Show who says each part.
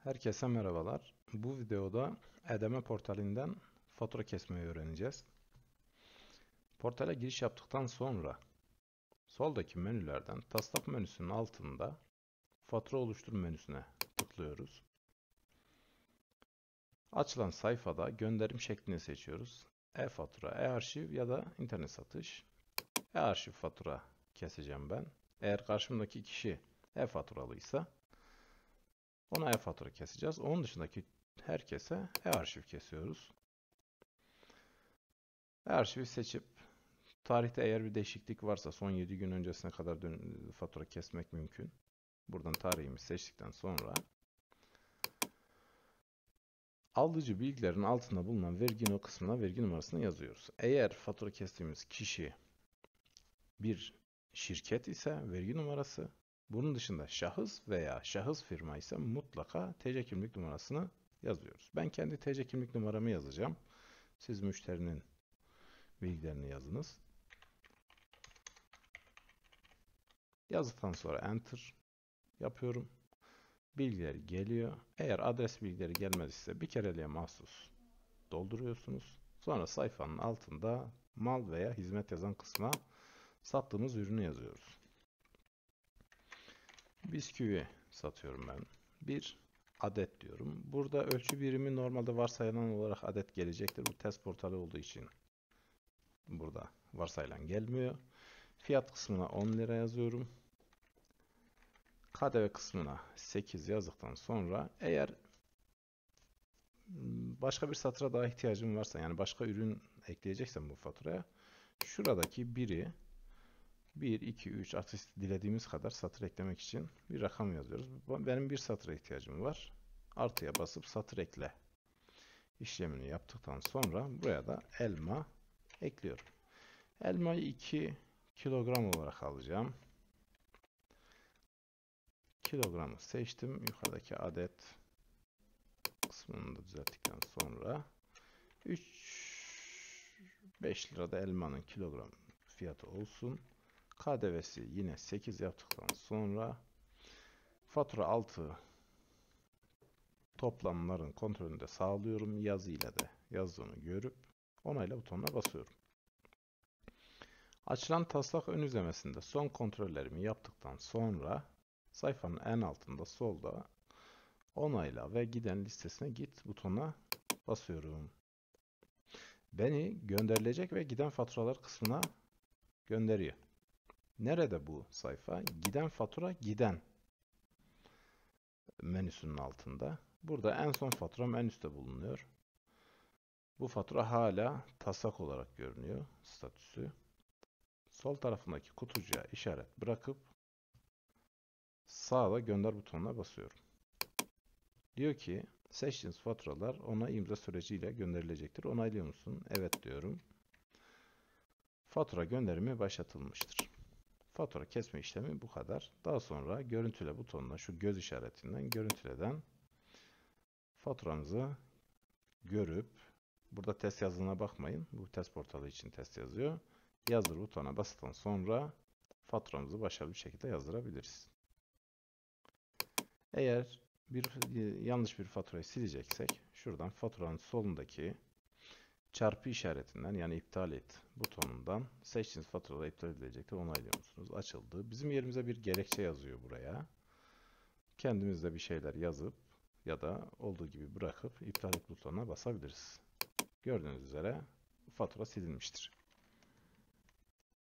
Speaker 1: Herkese merhabalar. Bu videoda Edeme portalinden fatura kesmeyi öğreneceğiz. Portale giriş yaptıktan sonra soldaki menülerden taslak menüsünün altında fatura oluştur menüsüne tıklıyoruz. Açılan sayfada gönderim şeklini seçiyoruz. E-fatura, e-arşiv ya da internet satış. E-arşiv fatura keseceğim ben. Eğer karşımdaki kişi e-faturalıysa ona e-fatura keseceğiz. Onun dışındaki herkese e-arşiv kesiyoruz. E-arşivi seçip tarihte eğer bir değişiklik varsa son 7 gün öncesine kadar fatura kesmek mümkün. Buradan tarihimi seçtikten sonra alıcı bilgilerin altında bulunan vergi no kısmına vergi numarasını yazıyoruz. Eğer fatura kestiğimiz kişi bir şirket ise vergi numarası, bunun dışında şahıs veya şahıs firma ise mutlaka TC kimlik numarasını yazıyoruz. Ben kendi TC kimlik numaramı yazacağım. Siz müşterinin bilgilerini yazınız. Yazdıktan sonra enter yapıyorum. Bilgileri geliyor. Eğer adres bilgileri gelmez ise bir kereliğe mahsus dolduruyorsunuz. Sonra sayfanın altında mal veya hizmet yazan kısma sattığımız ürünü yazıyoruz bisküvi satıyorum ben. Bir adet diyorum. Burada ölçü birimi normalde varsayılan olarak adet gelecektir. Bu test portalı olduğu için burada varsayılan gelmiyor. Fiyat kısmına 10 lira yazıyorum. KDV kısmına 8 yazdıktan sonra eğer başka bir satıra daha ihtiyacım varsa yani başka ürün ekleyeceksem bu faturaya şuradaki biri 1, 2, 3 artık dilediğimiz kadar satır eklemek için bir rakam yazıyoruz. Benim bir satıra ihtiyacım var. Artıya basıp satır ekle işlemini yaptıktan sonra buraya da elma ekliyorum. Elmayı 2 kilogram olarak alacağım. Kilogramı seçtim. Yukarıdaki adet kısmını da düzelttikten sonra 3 5 lirada elmanın kilogram fiyatı olsun. KDV'si yine 8 yaptıktan sonra fatura altı toplamların kontrolünü de sağlıyorum. Yazıyla da yazdığını görüp onayla butonuna basıyorum. Açılan taslak ön izlemesinde son kontrollerimi yaptıktan sonra sayfanın en altında solda onayla ve giden listesine git butonuna basıyorum. Beni gönderilecek ve giden faturalar kısmına gönderiyor. Nerede bu sayfa? Giden fatura giden menüsünün altında. Burada en son faturam en üstte bulunuyor. Bu fatura hala taslak olarak görünüyor statüsü. Sol tarafındaki kutucuğa işaret bırakıp sağda gönder butonuna basıyorum. Diyor ki seçtiğiniz faturalar ona imza süreciyle gönderilecektir. Onaylıyor musun? Evet diyorum. Fatura gönderimi başlatılmıştır. Fatura kesme işlemi bu kadar. Daha sonra görüntüle butonuna şu göz işaretinden görüntüleden faturamızı görüp burada test yazılına bakmayın. Bu test portalı için test yazıyor. Yazdır butona bastıktan sonra faturamızı başarılı bir şekilde yazdırabiliriz. Eğer bir yanlış bir faturayı sileceksek şuradan faturanın solundaki çarpı işaretinden yani iptal et butonundan seçtiğiniz faturada iptal edilecektir onaylıyor musunuz? Açıldı. Bizim yerimize bir gerekçe yazıyor buraya. Kendimiz de bir şeyler yazıp ya da olduğu gibi bırakıp iptal et butonuna basabiliriz. Gördüğünüz üzere fatura silinmiştir.